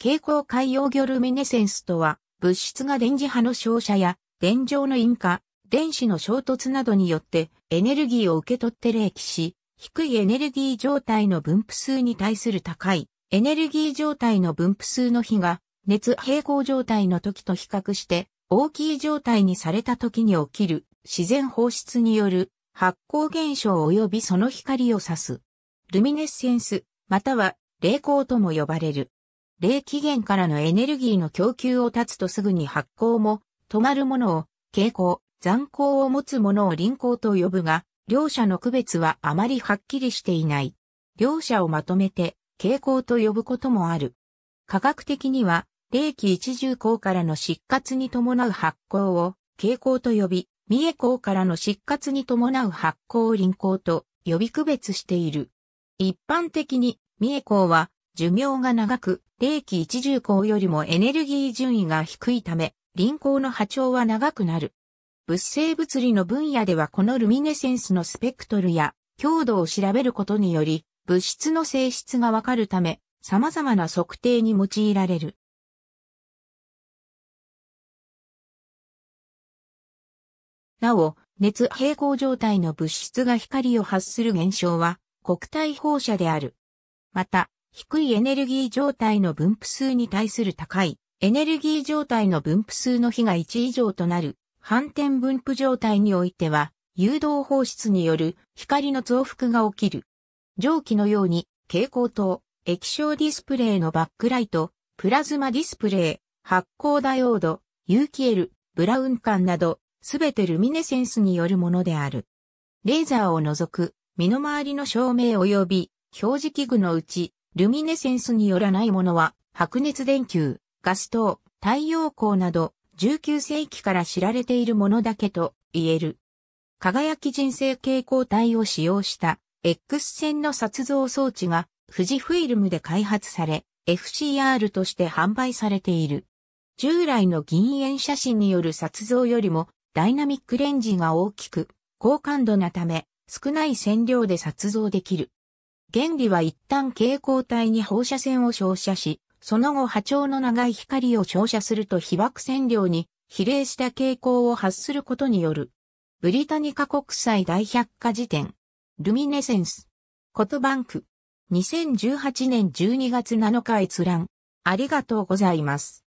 蛍光海洋魚ルミネセンスとは、物質が電磁波の照射や、電状の因果、電子の衝突などによってエネルギーを受け取って冷気し、低いエネルギー状態の分布数に対する高いエネルギー状態の分布数の比が熱平衡状態の時と比較して大きい状態にされた時に起きる自然放出による発光現象及びその光を指す。ルミネッセンス、または冷光とも呼ばれる。冷気源からのエネルギーの供給を断つとすぐに発酵も、止まるものを、傾向、残光を持つものを輪光と呼ぶが、両者の区別はあまりはっきりしていない。両者をまとめて、傾向と呼ぶこともある。科学的には、冷気一重光からの失活に伴う発光を、傾向と呼び、三重光からの失活に伴う発光を輪光と呼び区別している。一般的に、三重光は寿命が長く、冷気一重光よりもエネルギー順位が低いため、輪行の波長は長くなる。物性物理の分野ではこのルミネセンスのスペクトルや強度を調べることにより、物質の性質がわかるため、様々な測定に用いられる。なお、熱平衡状態の物質が光を発する現象は、国体放射である。また、低いエネルギー状態の分布数に対する高いエネルギー状態の分布数の比が1以上となる反転分布状態においては、誘導放出による光の増幅が起きる。蒸気のように蛍光灯、液晶ディスプレイのバックライト、プラズマディスプレイ、発光ダイオード、有機 L、ブラウン管など、すべてルミネセンスによるものである。レーザーを除く、身の回りの照明及び表示器具のうち、ルミネセンスによらないものは、白熱電球、ガス灯、太陽光など、19世紀から知られているものだけと言える。輝き人生蛍光体を使用した X 線の撮像装置が富士フィルムで開発され、FCR として販売されている。従来の銀塩写真による撮像よりもダイナミックレンジが大きく、高感度なため少ない線量で撮像できる。原理は一旦蛍光体に放射線を照射し、その後波長の長い光を照射すると被爆線量に比例した傾向を発することによる。ブリタニカ国際大百科辞典。ルミネセンス。コトバンク。2018年12月7日閲覧。ありがとうございます。